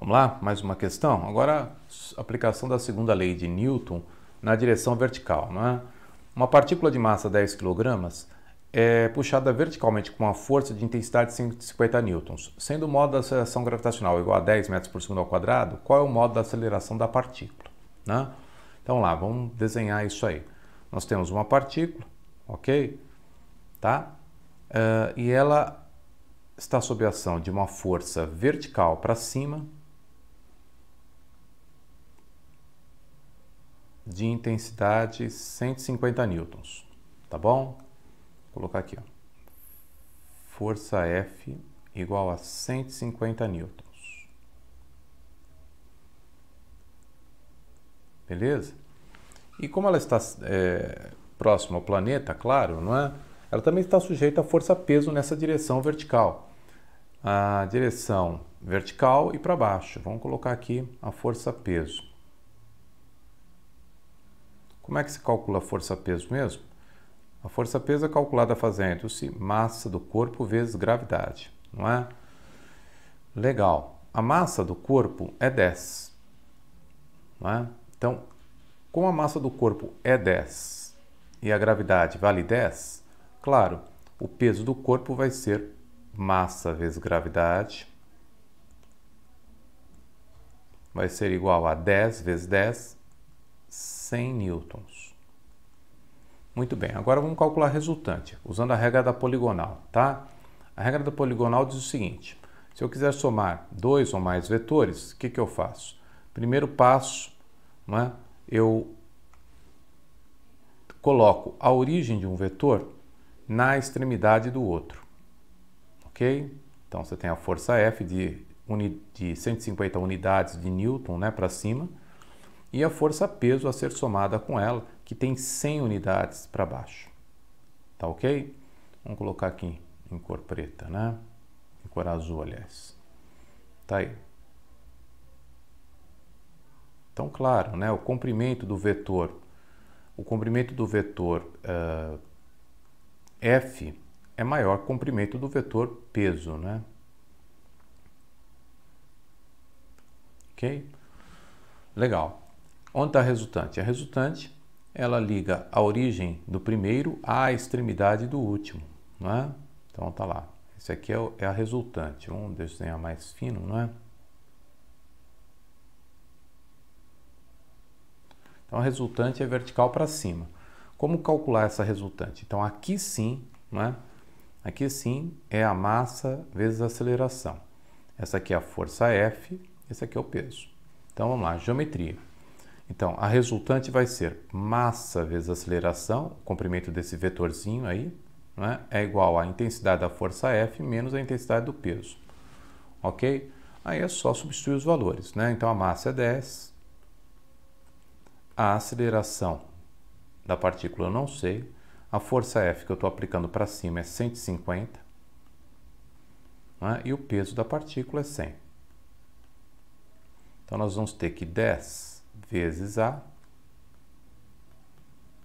Vamos lá, mais uma questão. Agora, aplicação da segunda lei de Newton na direção vertical. é Uma partícula de massa 10 kg é puxada verticalmente com uma força de intensidade de 150 N. Sendo o modo da aceleração gravitacional igual a 10 metros por segundo ao quadrado, qual é o modo da aceleração da partícula? Né? Então lá, vamos desenhar isso aí. Nós temos uma partícula, ok? Tá? Uh, e ela está sob a ação de uma força vertical para cima de intensidade 150 newtons, tá bom? Vou colocar aqui, ó. Força F igual a 150 newtons. Beleza? E como ela está é, próxima ao planeta, claro, não é? Ela também está sujeita à força-peso nessa direção vertical. A direção vertical e para baixo. Vamos colocar aqui a força-peso. Como é que se calcula a força-peso mesmo? A força-peso é calculada fazendo-se massa do corpo vezes gravidade, não é? Legal. A massa do corpo é 10. Não é? Então, como a massa do corpo é 10 e a gravidade vale 10, claro, o peso do corpo vai ser massa vezes gravidade, vai ser igual a 10 vezes 10 100 newtons. Muito bem, agora vamos calcular a resultante, usando a regra da poligonal, tá? A regra da poligonal diz o seguinte, se eu quiser somar dois ou mais vetores, o que, que eu faço? Primeiro passo, né, eu coloco a origem de um vetor na extremidade do outro, ok? Então você tem a força F de, de 150 unidades de Newton né, para cima, e a força peso a ser somada com ela, que tem 100 unidades para baixo. Tá ok? Vamos colocar aqui em cor preta, né? Em cor azul, aliás. Tá aí. Então, claro, né? O comprimento do vetor, o comprimento do vetor uh, F é maior que o comprimento do vetor peso, né? Ok? Legal. Onde está a resultante? A resultante ela liga a origem do primeiro à extremidade do último, não é? Então está lá. Esse aqui é, é, a resultante. Vamos desenhar mais fino, não é? Então a resultante é vertical para cima. Como calcular essa resultante? Então aqui sim, não é? Aqui sim é a massa vezes a aceleração. Essa aqui é a força F, esse aqui é o peso. Então vamos lá, geometria. Então, a resultante vai ser massa vezes aceleração, o comprimento desse vetorzinho aí, né, é igual à intensidade da força F menos a intensidade do peso. Ok? Aí é só substituir os valores. Né? Então, a massa é 10, a aceleração da partícula eu não sei, a força F que eu estou aplicando para cima é 150 né, e o peso da partícula é 100. Então, nós vamos ter que 10 vezes A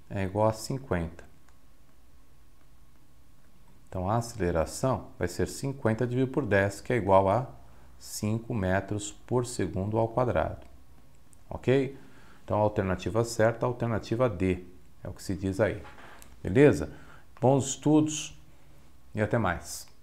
é igual a 50. Então, a aceleração vai ser 50 dividido por 10, que é igual a 5 metros por segundo ao quadrado. Ok? Então, a alternativa certa, é a alternativa D, é o que se diz aí. Beleza? Bons estudos e até mais.